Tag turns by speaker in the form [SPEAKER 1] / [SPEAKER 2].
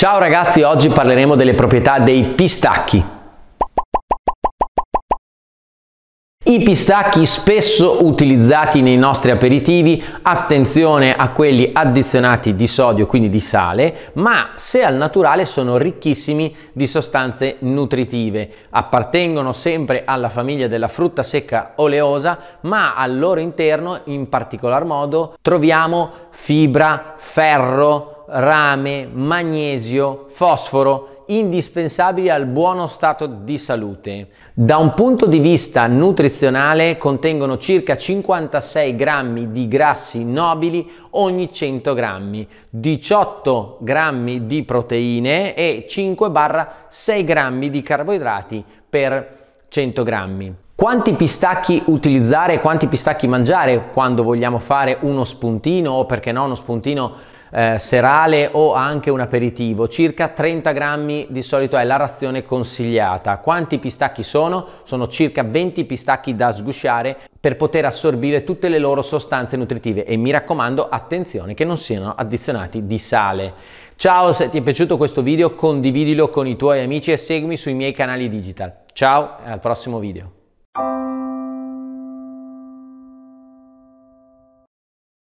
[SPEAKER 1] Ciao ragazzi, oggi parleremo delle proprietà dei pistacchi. I pistacchi spesso utilizzati nei nostri aperitivi, attenzione a quelli addizionati di sodio, quindi di sale, ma se al naturale sono ricchissimi di sostanze nutritive. Appartengono sempre alla famiglia della frutta secca oleosa, ma al loro interno in particolar modo troviamo fibra, ferro, rame, magnesio, fosforo, indispensabili al buono stato di salute. Da un punto di vista nutrizionale contengono circa 56 grammi di grassi nobili ogni 100 grammi, 18 grammi di proteine e 5-6 grammi di carboidrati per 100 grammi. Quanti pistacchi utilizzare quanti pistacchi mangiare quando vogliamo fare uno spuntino o perché no uno spuntino eh, serale o anche un aperitivo? Circa 30 grammi di solito è la razione consigliata. Quanti pistacchi sono? Sono circa 20 pistacchi da sgusciare per poter assorbire tutte le loro sostanze nutritive e mi raccomando attenzione che non siano addizionati di sale. Ciao, se ti è piaciuto questo video condividilo con i tuoi amici e seguimi sui miei canali digital. Ciao e al prossimo video.